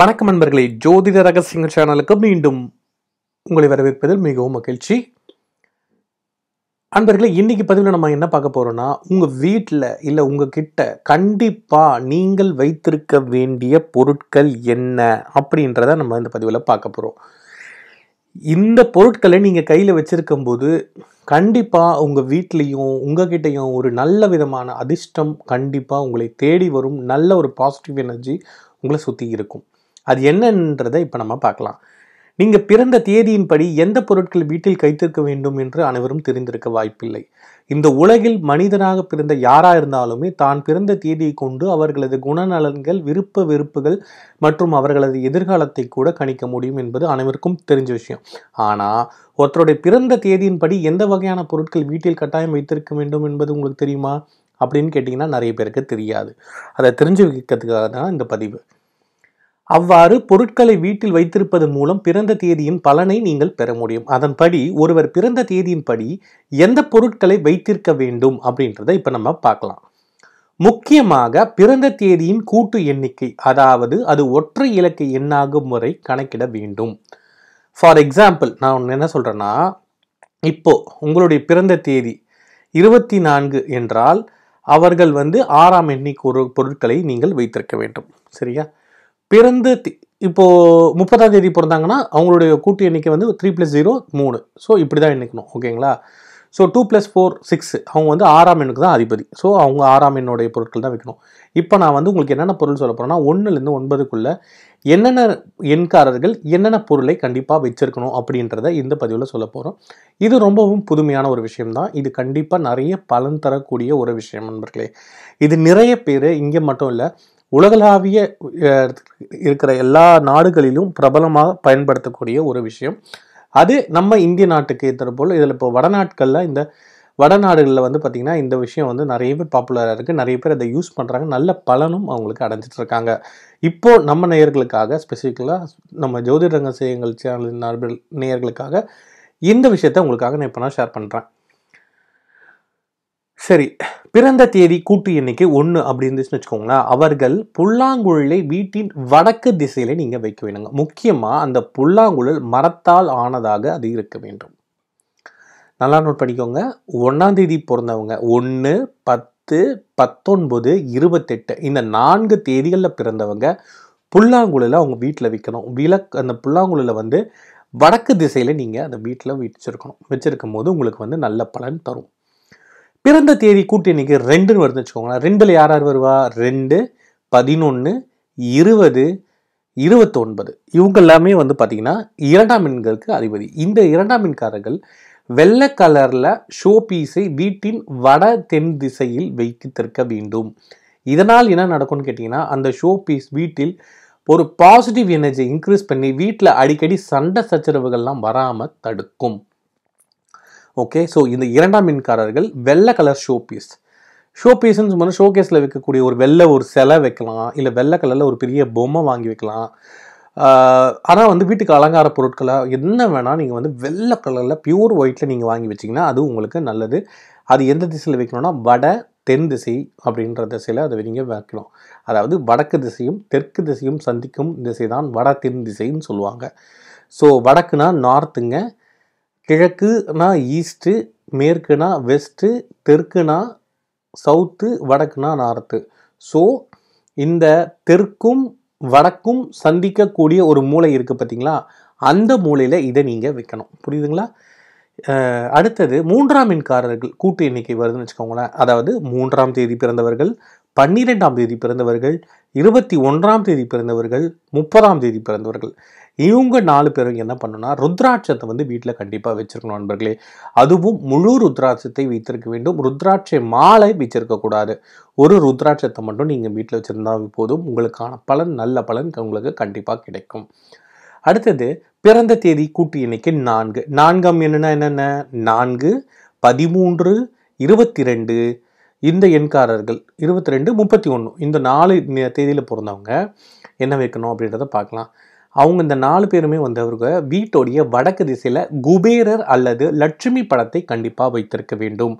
வணக்கம் நண்பர்களே ஜோதிட ரகசியங்கள் சேனலுக்கு மீண்டும் உங்களை வரவேற்பதில் மிகவும் மகிழ்ச்சி அன்பர்களே இன்னைக்கு பதிவில் நம்ம என்ன பார்க்க போகிறோன்னா உங்கள் வீட்டில் இல்லை உங்கள் கிட்ட கண்டிப்பாக நீங்கள் வைத்திருக்க வேண்டிய பொருட்கள் என்ன அப்படின்றத நம்ம இந்த பதிவில் பார்க்க போகிறோம் இந்த பொருட்களை நீங்கள் கையில் வச்சுருக்கும்போது போது கண்டிப்பாக உங்கள் வீட்லேயும் உங்ககிட்டையும் ஒரு நல்ல விதமான அதிர்ஷ்டம் கண்டிப்பாக உங்களை தேடி வரும் நல்ல ஒரு பாசிட்டிவ் எனர்ஜி உங்களை சுற்றி இருக்கும் அது என்னன்றதை இப்போ நம்ம பார்க்கலாம் நீங்கள் பிறந்த தேதியின்படி எந்த பொருட்கள் வீட்டில் கைத்திருக்க வேண்டும் என்று அனைவரும் தெரிந்திருக்க வாய்ப்பில்லை இந்த உலகில் மனிதனாக பிறந்த யாராக இருந்தாலுமே தான் பிறந்த தேதியை கொண்டு அவர்களது குணநலன்கள் விருப்ப வெறுப்புகள் மற்றும் அவர்களது எதிர்காலத்தை கூட கணிக்க முடியும் என்பது அனைவருக்கும் தெரிஞ்ச விஷயம் ஆனால் ஒருத்தருடைய பிறந்த தேதியின்படி எந்த வகையான பொருட்கள் வீட்டில் கட்டாயம் வைத்திருக்க வேண்டும் என்பது உங்களுக்கு தெரியுமா அப்படின்னு கேட்டிங்கன்னா நிறைய பேருக்கு தெரியாது அதை தெரிஞ்சு வைக்கிறதுக்காக தான் இந்த பதிவு அவ்வாறு பொருட்களை வீட்டில் வைத்திருப்பதன் மூலம் பிறந்த தேதியின் பலனை நீங்கள் பெற முடியும் அதன்படி ஒருவர் பிறந்த தேதியின்படி எந்த பொருட்களை வைத்திருக்க வேண்டும் அப்படின்றத இப்போ நம்ம பார்க்கலாம் முக்கியமாக பிறந்த தேதியின் கூட்டு எண்ணிக்கை அதாவது அது ஒற்றை இலக்கு எண்ணாகும் முறை கணக்கிட வேண்டும் ஃபார் எக்ஸாம்பிள் நான் ஒன்று என்ன சொல்கிறேன்னா இப்போ உங்களுடைய பிறந்த தேதி இருபத்தி நான்கு என்றால் அவர்கள் வந்து ஆறாம் எண்ணிக்கை ஒரு பொருட்களை நீங்கள் வைத்திருக்க வேண்டும் சரியா பிறந்து இப்போது முப்பதாம் தேதி பிறந்தாங்கன்னா அவங்களுடைய கூட்டு எண்ணிக்கை வந்து த்ரீ ப்ளஸ் ஜீரோ மூணு ஸோ இப்படி தான் எண்ணிக்கணும் ஓகேங்களா so two plus four six அவங்க வந்து ஆறாம் எண்ணுக்கு தான் அதிபதி ஸோ அவங்க ஆறாம் எண்ணுடைய பொருட்கள் தான் வைக்கணும் இப்போ நான் வந்து உங்களுக்கு என்னென்ன பொருள் சொல்ல போகிறேன்னா ஒன்றுலேருந்து ஒன்பதுக்குள்ளே என்னென்ன எண்காரர்கள் என்னென்ன பொருளை கண்டிப்பாக வச்சுருக்கணும் அப்படின்றத இந்த பதிவில் சொல்ல போகிறோம் இது ரொம்பவும் புதுமையான ஒரு விஷயம்தான் இது கண்டிப்பாக நிறைய பலன் தரக்கூடிய ஒரு விஷயம் நண்பர்களே இது நிறைய பேர் இங்கே மட்டும் இல்லை உலகளாவிய இருக்கிற எல்லா நாடுகளிலும் பிரபலமாக பயன்படுத்தக்கூடிய ஒரு விஷயம் அது நம்ம இந்திய நாட்டுக்கு ஏற்ற போல் இதில் இப்போ வடநாட்களில் இந்த வடநாடுகளில் வந்து பார்த்திங்கன்னா இந்த விஷயம் வந்து நிறைய பேர் பாப்புலராக இருக்குது நிறைய பேர் அதை யூஸ் பண்ணுறாங்க நல்ல பலனும் அவங்களுக்கு அடைஞ்சிட்டு இருக்காங்க இப்போது நம்ம நேயர்களுக்காக ஸ்பெசிஃபிக்கலாக நம்ம ஜோதிடரங்க சேயங்கள் சேனல் நேயர்களுக்காக இந்த விஷயத்தை உங்களுக்காக நான் இப்போ நான் ஷேர் பண்ணுறேன் சரி பிறந்த தேதி கூட்டு எண்ணிக்கை ஒன்று அப்படி இருந்துச்சுன்னு வச்சுக்கோங்களேன் அவர்கள் புல்லாங்குழலை வீட்டின் வடக்கு திசையில நீங்கள் வைக்க வேணுங்க முக்கியமாக அந்த புல்லாங்குழல் மரத்தால் ஆனதாக அது இருக்க வேண்டும் நல்லா நோட் பண்ணிக்கோங்க ஒன்றாம் தேதி பிறந்தவங்க ஒன்று பத்து பத்தொன்பது இருபத்தெட்டு இந்த நான்கு தேதிகளில் பிறந்தவங்க புல்லாங்குழலை அவங்க வீட்டில் வைக்கணும் விளக்கு அந்த புல்லாங்குழலை வந்து வடக்கு திசையில் நீங்கள் அந்த வீட்டில் வச்சிருக்கணும் வச்சுருக்கும் போது உங்களுக்கு வந்து நல்ல பலன் தரும் பிறந்த தேதி கூட்டி இன்றைக்கி ரெண்டுன்னு வருதுன்னு வச்சுக்கோங்களேன் ரெண்டில் யார் யார் வருவா ரெண்டு பதினொன்று இருபது இருபத்தொன்பது இவங்க எல்லாமே வந்து பார்த்திங்கன்னா இரண்டாம் எண்களுக்கு அதிபதி இந்த இரண்டாம் மின்காரர்கள் வெள்ளை கலரில் ஷோ பீஸை வீட்டின் வட தென் திசையில் வைத்து திறக்க வேண்டும் இதனால் என்ன நடக்கும்னு கேட்டிங்கன்னா அந்த ஷோ பீஸ் வீட்டில் ஒரு பாசிட்டிவ் எனர்ஜி இன்க்ரீஸ் பண்ணி வீட்டில் அடிக்கடி சண்டை சச்சரவுகள்லாம் வராமல் தடுக்கும் ஓகே ஸோ இந்த இரண்டாம் மின்காரர்கள் வெள்ளை கலர் ஷோ பீஸ் ஷோ பீஸ்ன்னு சொன்னால் ஷோ கேஸில் வைக்கக்கூடிய ஒரு வெள்ளை ஒரு சிலை வைக்கலாம் இல்லை வெள்ளை கலரில் ஒரு பெரிய பொம்மை வாங்கி வைக்கலாம் ஆனால் வந்து வீட்டுக்கு அலங்கார பொருட்களாக என்ன வேணால் நீங்கள் வந்து வெள்ளை கலரில் பியூர் ஒயிட்டில் நீங்கள் வாங்கி வச்சிங்கன்னா அது உங்களுக்கு நல்லது அது எந்த திசையில் வைக்கணும்னா வட தென் திசை அப்படின்ற திசையில் அதை நீங்கள் வைக்கணும் அதாவது வடக்கு திசையும் தெற்கு திசையும் சந்திக்கும் திசை தான் வட தென் திசைன்னு சொல்லுவாங்க ஸோ வடக்குனா நார்த்துங்க கிழக்குனா ஈஸ்ட்டு மேற்குனா வெஸ்ட்டு தெற்குனா சவுத்து வடக்குனா நார்த்து ஸோ இந்த தெற்கும் வடக்கும் சந்திக்கக்கூடிய ஒரு மூளை இருக்குது பார்த்தீங்களா அந்த மூலையில் இதை நீங்கள் வைக்கணும் புரியுதுங்களா அடுத்தது மூன்றாம் மின்காரர்கள் கூட்டு எண்ணிக்கை வருதுன்னு வச்சுக்கோங்களேன் அதாவது மூன்றாம் தேதி பிறந்தவர்கள் பன்னிரெண்டாம் தேதி பிறந்தவர்கள் இருபத்தி ஒன்றாம் தேதி பிறந்தவர்கள் முப்பதாம் தேதி பிறந்தவர்கள் இவங்க நாலு பேரும் என்ன பண்ணுன்னா ருத்ராட்சத்தை வந்து வீட்டில் கண்டிப்பாக வச்சுருக்கணும் நண்பர்களே அதுவும் முழு ருத்ராட்சத்தை வைத்திருக்க வேண்டும் ருத்ராட்ச மாலை வச்சிருக்கக்கூடாது ஒரு ருத்ராட்சத்தை மட்டும் நீங்கள் வீட்டில் வச்சுருந்தா போதும் உங்களுக்கான பலன் நல்ல பலன் உங்களுக்கு கண்டிப்பாக கிடைக்கும் அடுத்தது பிறந்த தேதி கூட்டு எண்ணிக்கை நான்கு நான்காம் என்னென்னா என்னென்ன நான்கு பதிமூன்று இருபத்தி ரெண்டு இந்த எண்காரர்கள் இருபத்தி ரெண்டு முப்பத்தி ஒன்று இந்த நாலு தேதியில் பிறந்தவங்க என்ன வைக்கணும் அப்படின்றத பார்க்கலாம் அவங்க இந்த நாலு பேருமே வந்து வீட்டோடைய வீட்டுடைய வடக்கு திசையில் குபேரர் அல்லது லட்சுமி படத்தை கண்டிப்பாக வைத்திருக்க வேண்டும்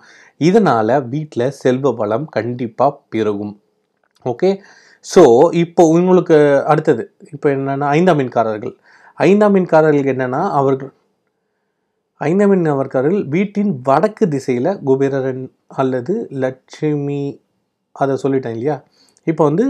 இதனால் வீட்டில் செல்வ பலம் கண்டிப்பாக பெருகும் ஓகே ஸோ இப்போ உங்களுக்கு அடுத்தது இப்போ என்னென்னா ஐந்தாம் மீன்காரர்கள் ஐந்தாம் மீன்காரர்கள் என்னென்னா அவர்கள் ஐந்தமின் அவர்கள் வீட்டின் வடக்கு திசையில் குபேரரன் அல்லது லட்சுமி அதை சொல்லிட்டேன் இல்லையா இப்போ வந்து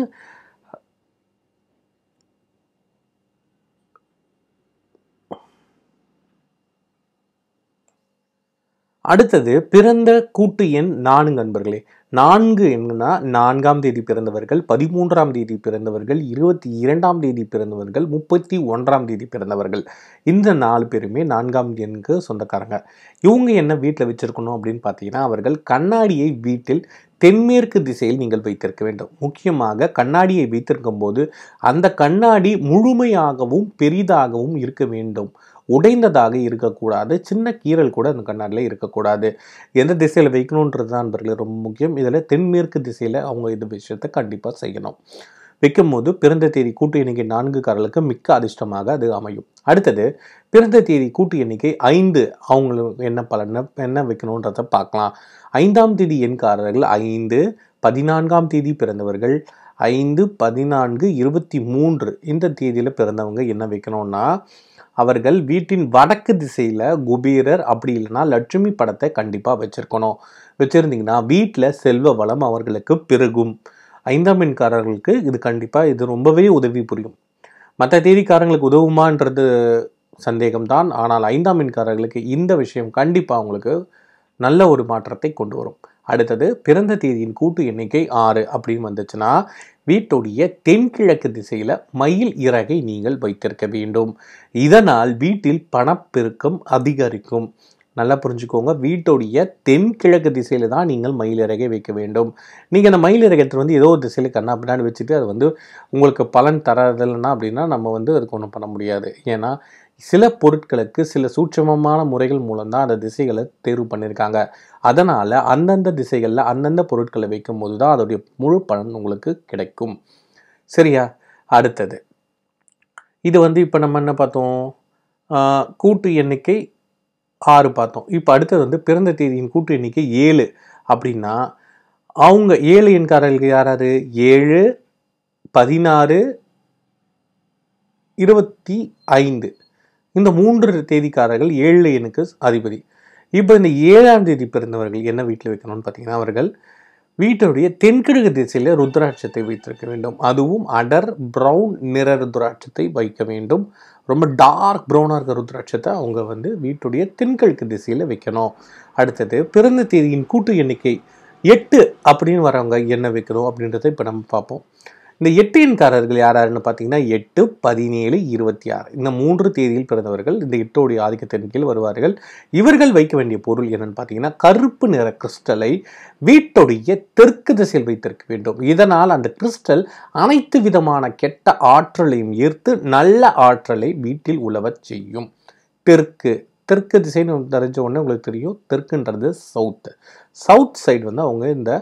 அடுத்தது பிறந்த கூட்டு எண் நான்கு அன்பர்களே நான்கு என்னா நான்காம் தேதி பிறந்தவர்கள் பதிமூன்றாம் தேதி பிறந்தவர்கள் இருபத்தி இரண்டாம் தேதி பிறந்தவர்கள் முப்பத்தி ஒன்றாம் தேதி பிறந்தவர்கள் இந்த நாலு பேருமே நான்காம் எண்ணுக்கு சொந்தக்காரங்க இவங்க என்ன வீட்டில் வச்சுருக்கணும் அப்படின்னு பார்த்தீங்கன்னா அவர்கள் கண்ணாடியை வீட்டில் தென்மேற்கு திசையில் நீங்கள் வைத்திருக்க வேண்டும் முக்கியமாக கண்ணாடியை வைத்திருக்கும் போது அந்த கண்ணாடி முழுமையாகவும் பெரிதாகவும் இருக்க வேண்டும் உடைந்ததாக இருக்கக்கூடாது சின்ன கீரல் கூட அந்த கண்ணாடியில் இருக்கக்கூடாது எந்த திசையில் வைக்கணுன்றது தான் பிறகு ரொம்ப முக்கியம் இதில் தென்மேற்கு திசையில் அவங்க இந்த விஷயத்தை கண்டிப்பாக செய்யணும் வைக்கும் போது பிறந்த தேதி கூட்டு எண்ணிக்கை நான்கு காரர்களுக்கு மிக்க அதிர்ஷ்டமாக அது அமையும் அடுத்தது பிறந்த தேதி கூட்டு எண்ணிக்கை ஐந்து அவங்களுக்கு என்ன பலனை என்ன வைக்கணுன்றதை பார்க்கலாம் ஐந்தாம் தேதி எண்காரர்கள் ஐந்து பதினான்காம் தேதி பிறந்தவர்கள் ஐந்து பதினான்கு இருபத்தி மூன்று இந்த தேதியில் பிறந்தவங்க என்ன வைக்கணும்னா அவர்கள் வீட்டின் வடக்கு திசையில் குபீரர் அப்படி இல்லைன்னா லட்சுமி படத்தை கண்டிப்பாக வச்சுருக்கணும் வச்சுருந்தீங்கன்னா வீட்டில் செல்வ வளம் அவர்களுக்கு பெருகும் ஐந்தாம் மீன்காரர்களுக்கு இது கண்டிப்பாக இது ரொம்பவே உதவி புரியும் மற்ற தேதிக்காரங்களுக்கு உதவுமான்றது சந்தேகம்தான் ஆனால் ஐந்தாம் மீன்காரர்களுக்கு இந்த விஷயம் கண்டிப்பாக அவங்களுக்கு நல்ல ஒரு மாற்றத்தை கொண்டு வரும் அடுத்தது பிறந்த தேதியின் கூட்டு எண்ணிக்கை ஆறு அப்படின்னு வந்துச்சுன்னா வீட்டுடைய தென்கிழக்கு திசையில் மயில் இறகை நீங்கள் வைத்திருக்க வேண்டும் இதனால் வீட்டில் பணப்பெருக்கம் அதிகரிக்கும் நல்லா புரிஞ்சுக்கோங்க வீட்டுடைய தென்கிழக்கு திசையில் தான் நீங்கள் மயில் இறகை வைக்க வேண்டும் நீங்கள் அந்த மயில் இறகத்தை வந்து ஏதோ ஒரு திசையில் கண்ணா பின்னாடி வச்சுட்டு அது வந்து உங்களுக்கு பலன் தரதில்லைன்னா அப்படின்னா நம்ம வந்து அதுக்கு ஒன்றும் பண்ண முடியாது ஏன்னா சில பொருட்களுக்கு சில சூட்சமமான முறைகள் மூலம்தான் அந்த திசைகளை தேர்வு பண்ணியிருக்காங்க அதனால் அந்தந்த திசைகளில் அந்தந்த பொருட்களை வைக்கும் போது தான் அதோடைய முழு பலன் உங்களுக்கு கிடைக்கும் சரியா அடுத்தது இது வந்து இப்போ நம்ம என்ன பார்த்தோம் கூட்டு எண்ணிக்கை ஆறு பார்த்தோம் இப்போ அடுத்தது வந்து பிறந்த தேதியின் கூட்டு எண்ணிக்கை ஏழு அப்படின்னா அவங்க ஏழு எண்காரர்களுக்கு யாராரு ஏழு பதினாறு இருபத்தி ஐந்து இந்த மூன்று தேதிக்காரர்கள் ஏழு எனக்கு அதிபதி இப்போ இந்த ஏழாம் தேதி பிறந்தவர்கள் என்ன வீட்டில் வைக்கணும்னு பார்த்தீங்கன்னா அவர்கள் வீட்டுடைய தென்கிழக்கு திசையில் ருத்ராட்சத்தை வைத்திருக்க வேண்டும் அதுவும் அடர் ப்ரௌன் நிற ருத்ராட்சத்தை வைக்க வேண்டும் ரொம்ப டார்க் ப்ரௌனாக இருக்கிற ருத்ராட்சத்தை அவங்க வந்து வீட்டுடைய தென்கிழக்கு திசையில் வைக்கணும் அடுத்தது பிறந்த தேதியின் கூட்டு எண்ணிக்கை எட்டு அப்படின்னு வரவங்க என்ன வைக்கணும் அப்படின்றத இப்போ நம்ம பார்ப்போம் இந்த எண்காரர்கள் யார் யாருன்னு பார்த்தீங்கன்னா எட்டு பதினேழு இருபத்தி ஆறு இந்த மூன்று தேதியில் பிறந்தவர்கள் இந்த எட்டோடைய ஆதிக்கத்தின் கீழ் வருவார்கள் இவர்கள் வைக்க வேண்டிய பொருள் என்னன்னு பார்த்தீங்கன்னா கருப்பு நிற கிறிஸ்டலை வீட்டுடைய தெற்கு திசையில் வைத்திருக்க வேண்டும் இதனால் அந்த கிறிஸ்டல் அனைத்து விதமான கெட்ட ஆற்றலையும் ஈர்த்து நல்ல ஆற்றலை வீட்டில் உழவச் செய்யும் தெற்கு தெற்கு திசைன்னு தெரிஞ்ச உடனே உங்களுக்கு தெரியும் தெற்குன்றது சவுத்து சவுத் சைடு வந்து அவங்க இந்த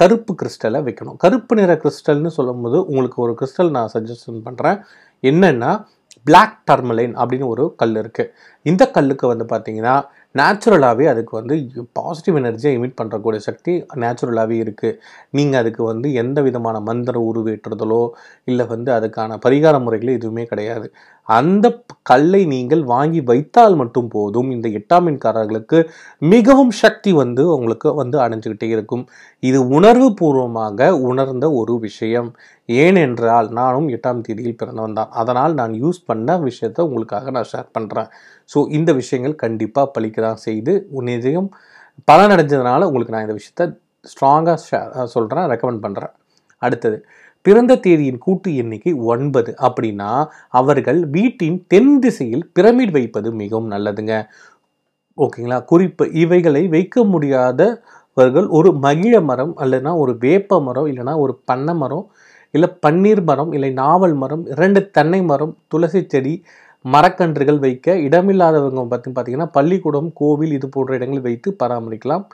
கருப்பு கிறிஸ்டலை வைக்கணும் கருப்பு நிற கிறிஸ்டல்னு சொல்லும்போது உங்களுக்கு ஒரு கிறிஸ்டல் நான் சஜஷன் பண்ணுறேன் என்னென்னா பிளாக் டர்மலைன் அப்படின்னு ஒரு கல் இருக்குது இந்த கல்லுக்கு வந்து பார்த்திங்கன்னா நேச்சுரலாகவே அதுக்கு வந்து பாசிட்டிவ் எனர்ஜியை இமிட் பண்ணுறக்கூடிய சக்தி நேச்சுரலாகவே இருக்குது நீங்கள் அதுக்கு வந்து எந்த விதமான மந்திர உருவேற்றுறதலோ இல்லை வந்து அதுக்கான பரிகார முறைகளோ எதுவுமே கிடையாது அந்த கல்லை நீங்கள் வாங்கி வைத்தால் மட்டும் போதும் இந்த எட்டாம் எண்காரர்களுக்கு மிகவும் சக்தி வந்து உங்களுக்கு வந்து அடைஞ்சிக்கிட்டே இருக்கும் இது உணர்வு பூர்வமாக உணர்ந்த ஒரு விஷயம் ஏனென்றால் நானும் எட்டாம் தேதியில் பிறந்தவன் தான் அதனால் நான் யூஸ் பண்ண விஷயத்தை உங்களுக்காக நான் ஷேர் பண்ணுறேன் ஸோ இந்த விஷயங்கள் கண்டிப்பாக பழிக்க தான் செய்து நிச்சயம் பலனடைஞ்சதுனால உங்களுக்கு நான் இந்த விஷயத்த ஸ்ட்ராங்காக ஷே சொல்கிறேன் ரெக்கமெண்ட் பண்ணுறேன் அடுத்தது பிறந்த தேதியின் கூட்டு எண்ணிக்கை ஒன்பது அப்படின்னா அவர்கள் வீட்டின் தென் திசையில் பிரமிட் வைப்பது மிகவும் நல்லதுங்க ஓகேங்களா குறிப்பு இவைகளை வைக்க முடியாதவர்கள் ஒரு மகிழ மரம் இல்லைன்னா ஒரு வேப்ப மரம் இல்லைன்னா ஒரு பண்ணை மரம் இல்லை பன்னீர் மரம் இல்லை நாவல் மரம் இரண்டு தென்னை மரம் துளசி செடி மரக்கன்றுகள் வைக்க இடமில்லாதவங்க பற்றி பார்த்தீங்கன்னா பள்ளிக்கூடம் கோவில் இது போன்ற இடங்கள் வைத்து பராமரிக்கலாம்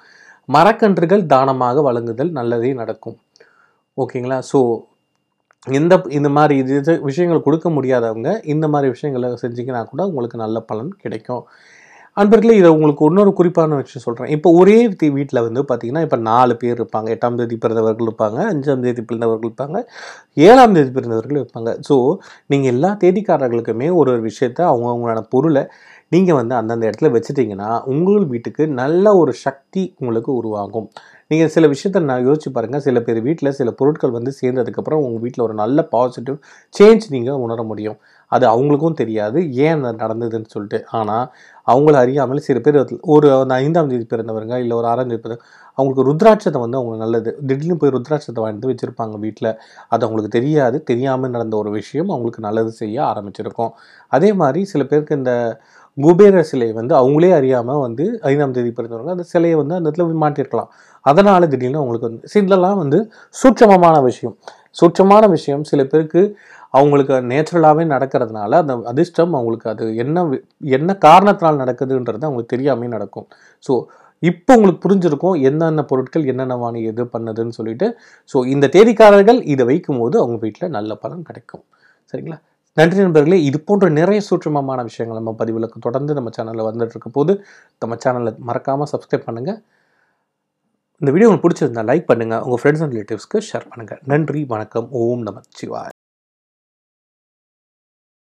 மரக்கன்றுகள் தானமாக வழங்குதல் நல்லதே நடக்கும் ஓகேங்களா ஸோ இந்த இந்த மாதிரி இது விஷயங்கள் கொடுக்க முடியாதவங்க இந்த மாதிரி விஷயங்களை செஞ்சிங்கன்னா கூட உங்களுக்கு நல்ல பலன் கிடைக்கும் அன்பர்களே இதை உங்களுக்கு இன்னொரு குறிப்பான விஷயம் சொல்கிறேன் இப்போ ஒரே வீட்டில் வந்து பார்த்திங்கன்னா இப்போ நாலு பேர் இருப்பாங்க எட்டாம் தேதி பிறந்தவர்கள் இருப்பாங்க அஞ்சாம் தேதி பிறந்தவர்கள் இருப்பாங்க ஏழாம் தேதி பிறந்தவர்கள் இருப்பாங்க ஸோ நீங்கள் எல்லா தேதிக்காரர்களுக்குமே ஒரு ஒரு விஷயத்த அவங்கவுங்களான பொருளை நீங்கள் வந்து அந்தந்த இடத்துல வச்சுட்டிங்கன்னா உங்கள் வீட்டுக்கு நல்ல ஒரு சக்தி உங்களுக்கு உருவாகும் நீங்கள் சில விஷயத்த நான் யோசிச்சு பாருங்கள் சில பேர் வீட்டில் சில பொருட்கள் வந்து சேர்ந்ததுக்கப்புறம் உங்கள் வீட்டில் ஒரு நல்ல பாசிட்டிவ் சேஞ்ச் நீங்கள் உணர முடியும் அது அவங்களுக்கும் தெரியாது ஏன் நடந்ததுன்னு சொல்லிட்டு ஆனால் அவங்கள அறியாமல் சில பேர் ஒரு ஐந்தாம் தேதி பிறந்தவருங்க இல்லை ஒரு ஆறாம் தேதி அவங்களுக்கு ருத்ராட்சத்தை வந்து அவங்களுக்கு நல்லது திடீர்னு போய் ருத்ராட்சத்தை வாங்கிட்டு வச்சுருப்பாங்க வீட்டில் அது அவங்களுக்கு தெரியாது தெரியாமல் நடந்த ஒரு விஷயம் அவங்களுக்கு நல்லது செய்ய ஆரம்பிச்சிருக்கோம் அதே மாதிரி சில பேருக்கு இந்த குபேர சிலை வந்து அவங்களே அறியாமல் வந்து ஐந்தாம் தேதி பிறந்தவங்க அந்த சிலையை வந்து அந்த இடத்துல மாட்டிருக்கலாம் அதனால் திடீர்னு அவங்களுக்கு வந்து இதெல்லாம் வந்து சூட்சமமான விஷயம் சூட்சமான விஷயம் சில பேருக்கு அவங்களுக்கு நேச்சுரலாகவே நடக்கிறதுனால அந்த அதிர்ஷ்டம் அவங்களுக்கு அது என்ன என்ன காரணத்தினால் நடக்குதுன்றது அவங்களுக்கு தெரியாமே நடக்கும் ஸோ இப்போ உங்களுக்கு புரிஞ்சிருக்கும் என்னென்ன பொருட்கள் என்னென்ன வாணி எது பண்ணுதுன்னு சொல்லிட்டு ஸோ இந்த தேதிக்காரர்கள் இதை வைக்கும் போது அவங்க வீட்டில் நல்ல பலன் கிடைக்கும் சரிங்களா நன்றி நண்பர்களே இது போன்ற நிறைய சூட்சமமான விஷயங்கள் நம்ம பதிவில் தொடர்ந்து நம்ம சேனலில் வந்துட்டு இருக்க போது நம்ம சேனலை மறக்காமல் சப்ஸ்கிரைப் பண்ணுங்கள் இந்த வீடியோ உங்களுக்கு பிடிச்சிருந்தா லைக் பண்ணுங்கள் உங்கள் ஃப்ரெண்ட்ஸ் அண்ட் ரிலேட்டிவ்ஸ்க்கு ஷேர் பண்ணுங்கள் நன்றி வணக்கம் ஓம் நம சிவாய்